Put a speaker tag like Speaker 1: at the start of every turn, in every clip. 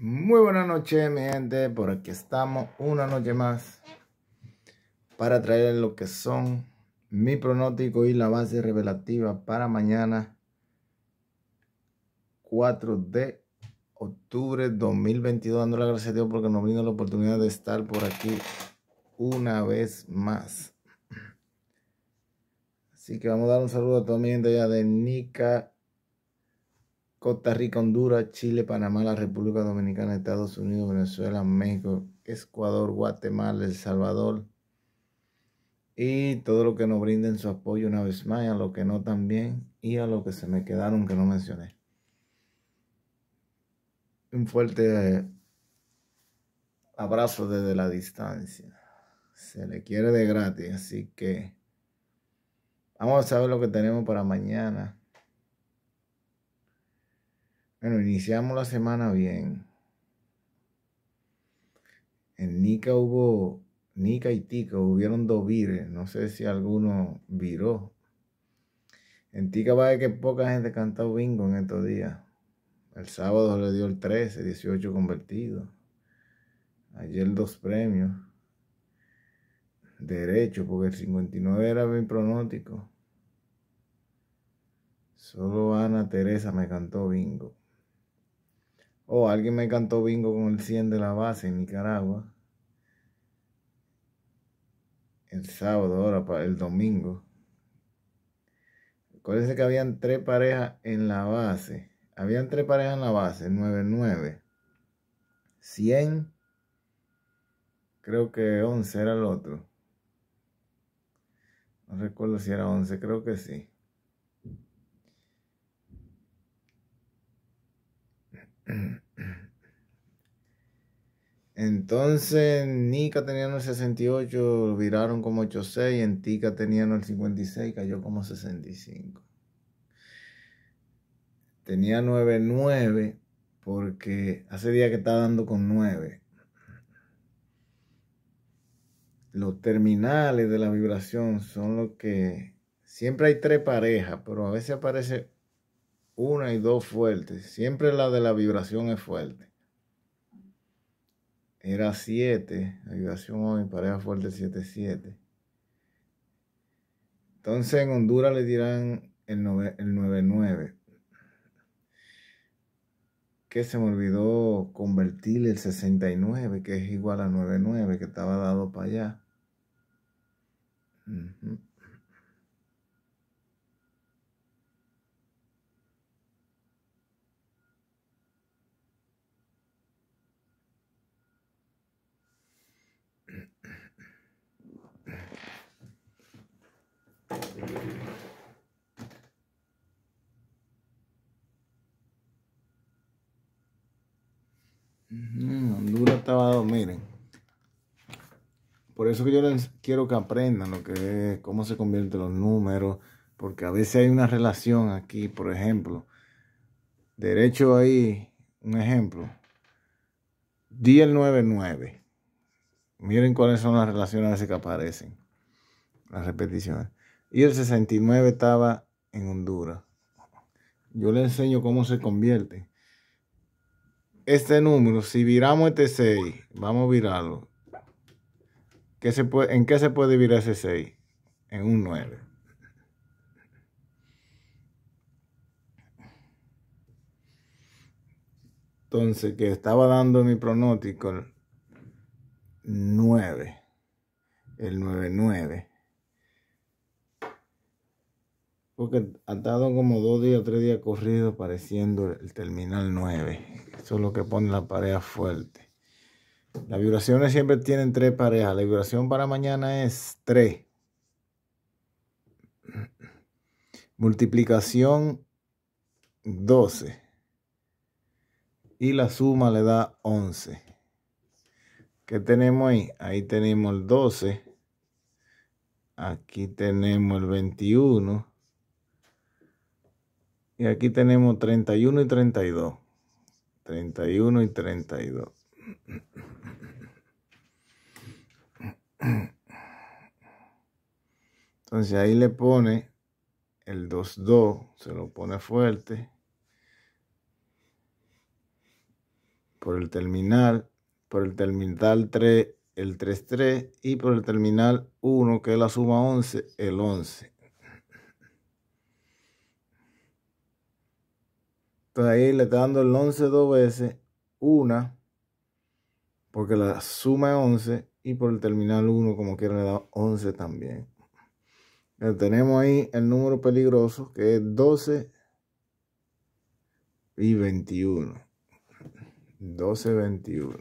Speaker 1: Muy buenas noches, mi gente. Por aquí estamos una noche más para traer lo que son mi pronóstico y la base revelativa para mañana 4 de octubre 2022. dándole las gracias a Dios porque nos brinda la oportunidad de estar por aquí una vez más. Así que vamos a dar un saludo a toda mi gente allá de Nica Costa Rica, Honduras, Chile, Panamá, la República Dominicana, Estados Unidos, Venezuela, México, Ecuador, Guatemala, El Salvador. Y todo lo que nos brinden su apoyo una vez más, a lo que no también, y a lo que se me quedaron que no mencioné. Un fuerte abrazo desde la distancia. Se le quiere de gratis, así que vamos a ver lo que tenemos para mañana. Bueno, iniciamos la semana bien. En Nica hubo, Nica y Tica hubieron dos vires. No sé si alguno viró. En Tica va que poca gente cantado bingo en estos días. El sábado le dio el 13, 18 convertido. Ayer dos premios. Derecho, porque el 59 era bien pronóstico. Solo Ana Teresa me cantó bingo. Oh, alguien me cantó bingo con el 100 de la base en Nicaragua. El sábado, ahora, el domingo. Acuérdense que habían tres parejas en la base. Habían tres parejas en la base, 9-9. 100, creo que 11 era el otro. No recuerdo si era 11, creo que sí. Entonces, Nika tenían el 68, viraron como 86, en Tika tenían el 56, cayó como 65. Tenía 9-9 porque hace día que está dando con 9. Los terminales de la vibración son los que... Siempre hay tres parejas, pero a veces aparece una y dos fuertes. Siempre la de la vibración es fuerte. Era 7, la vibración hoy, pareja fuerte 7, 7. Entonces en Honduras le dirán el 9-9. Que se me olvidó convertir el 69, que es igual a 9-9, que estaba dado para allá. Uh Mm, Honduras estaba miren. Por eso que yo les quiero que aprendan lo que es, cómo se convierten los números, porque a veces hay una relación aquí, por ejemplo. Derecho ahí, un ejemplo. 99 Miren cuáles son las relaciones a veces que aparecen. Las repeticiones. Y el 69 estaba en Honduras. Yo le enseño cómo se convierte. Este número, si viramos este 6, vamos a virarlo. se puede, ¿En qué se puede virar ese 6? En un 9. Entonces, que estaba dando mi pronóstico el 9, el 9-9. Porque ha estado como dos días, tres días corrido pareciendo el terminal 9. Eso es lo que pone la pareja fuerte. Las vibraciones siempre tienen tres parejas. La vibración para mañana es 3. Multiplicación 12. Y la suma le da 11. ¿Qué tenemos ahí? Ahí tenemos el 12. Aquí tenemos el 21. Y aquí tenemos 31 y 32. 31 y 32. Entonces ahí le pone el 2-2, se lo pone fuerte. Por el terminal, por el terminal 3, el 3-3 y por el terminal 1, que es la suma 11, el 11. ahí le está dando el 11 dos veces, una, porque la suma es 11, y por el terminal 1 como quiera le da 11 también. tenemos ahí el número peligroso que es 12 y 21. 12, 21.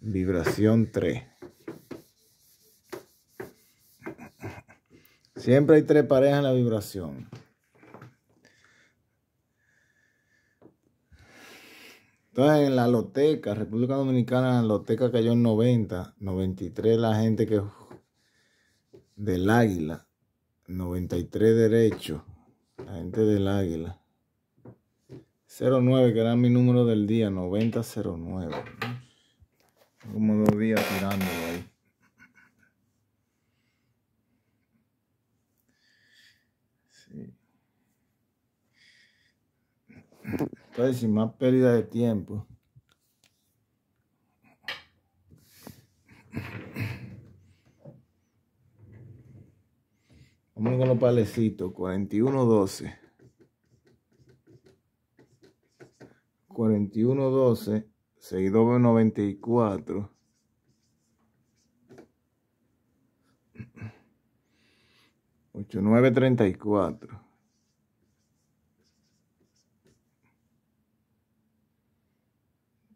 Speaker 1: Vibración 3. Siempre hay tres parejas en la vibración. Entonces, en la loteca, República Dominicana, la loteca cayó en 90, 93 la gente que del águila, 93 derecho la gente del águila. 09, que era mi número del día, 9009. Como dos días tirando. Entonces, sin más pérdida de tiempo. Vamos con los palecitos. 41-12. 41-12. 6-94. Ocho nueve treinta y cuatro.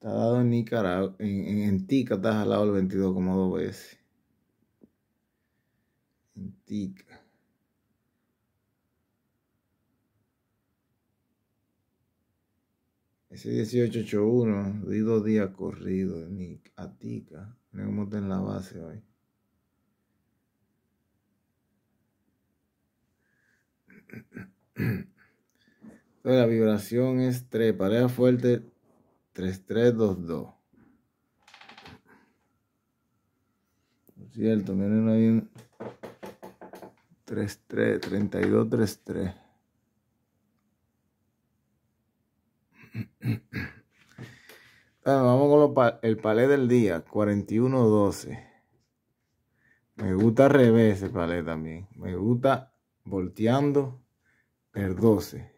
Speaker 1: Está dado en Nicaragua, en, en, Tica está jalado el 22 como dos veces. En Tica. Ese 1881, di dos días corrido en a Tica. Mira cómo está en la base hoy. Entonces la vibración es 3, pareja fuerte 3322. Por cierto, miren ahí en 33, 32, 33. vamos con el palé del día, 4112. Me gusta al revés el palé también. Me gusta volteando el 12.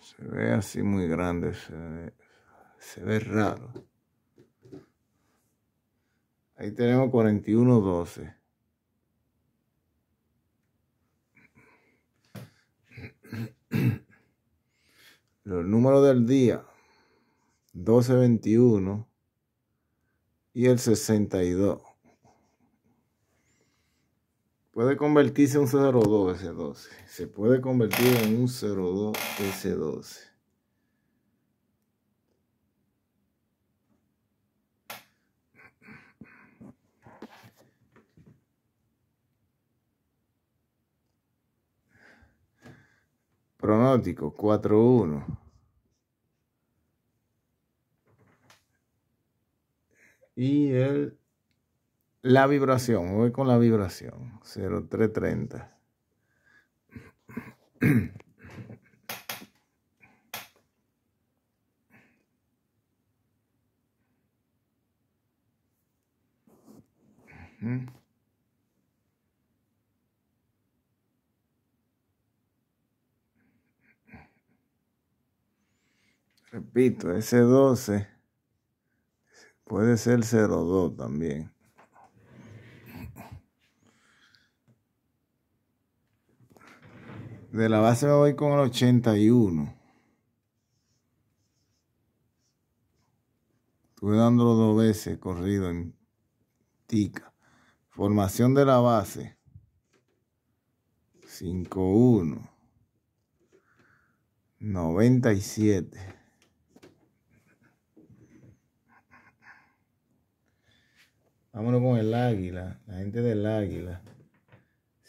Speaker 1: Se ve así muy grande, se ve, se ve raro. Ahí tenemos 41.12. Los números del día, 1221 y el 62 puede convertirse en un 02S12. Se puede convertir en un 02S12. Pronóstico 4-1. Y el la vibración, voy con la vibración, 0330. Repito, ese 12 puede ser 02 también. de la base me voy con el 81. Estuve dándolo dos veces corrido en tica. Formación de la base. 5-1 97. Vámonos con el águila, la gente del águila.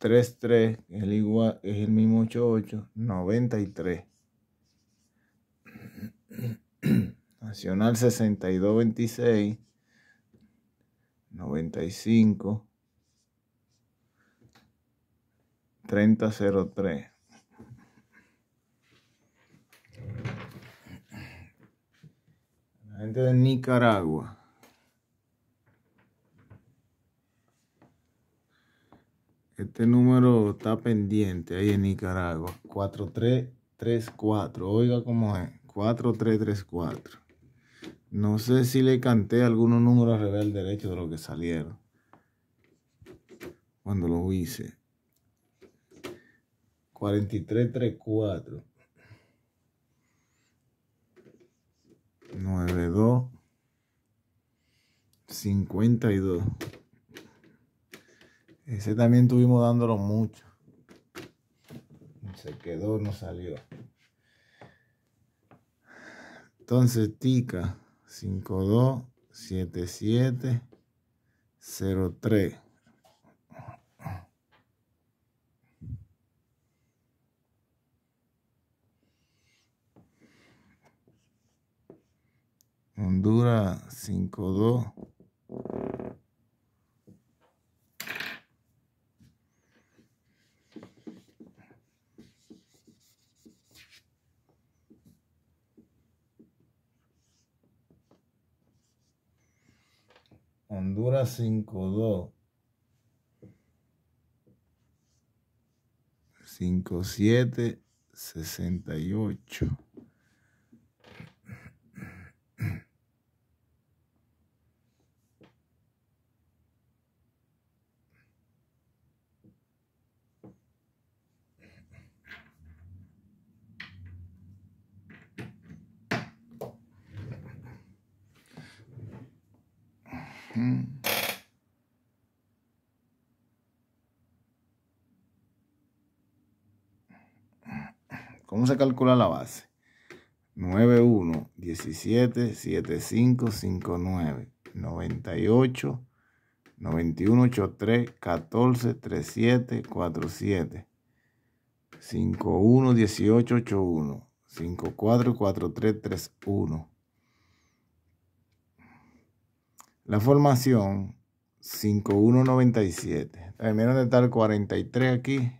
Speaker 1: 33 es el, igual, es el mismo 88, 93. Nacional 62-26. 95, 30-03. La gente de Nicaragua. Este número está pendiente ahí en Nicaragua. 4334. Oiga cómo es. 4334. No sé si le canté algunos números al revés derecho de lo que salieron. Cuando lo hice. 4334. 92. 52. Ese también tuvimos dándolo mucho. Se quedó, no salió. Entonces, Tica tres Honduras 52 5, 2, 5, 7, 68. ¿Cómo se calcula la base? 1, 17 5, 9, 98 91 83 14 37 47 51 18 81 54 3, 1. La formación 5197. Terminaron de estar 43 aquí.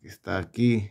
Speaker 1: Está aquí.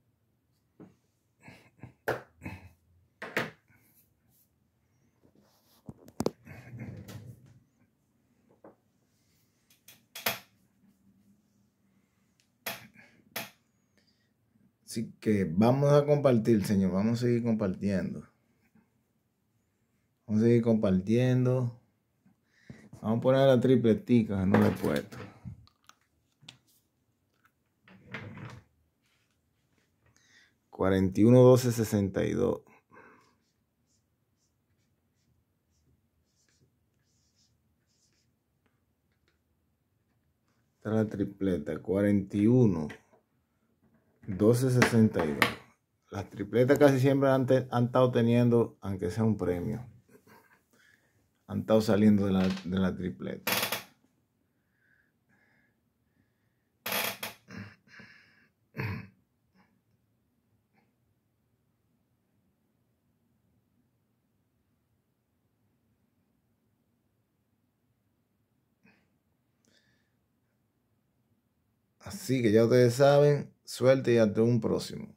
Speaker 1: Así que vamos a compartir, Señor. Vamos a seguir compartiendo. Vamos a seguir compartiendo. Vamos a poner la tripletica, no la he puesto. Cuarenta y uno, sesenta y dos. Esta la tripleta. Cuarenta y 12.62. Las tripletas casi siempre han, estado teniendo, aunque sea un premio. Han estado saliendo de la, de la tripleta. Así que ya ustedes saben, Suelte y ante un próximo.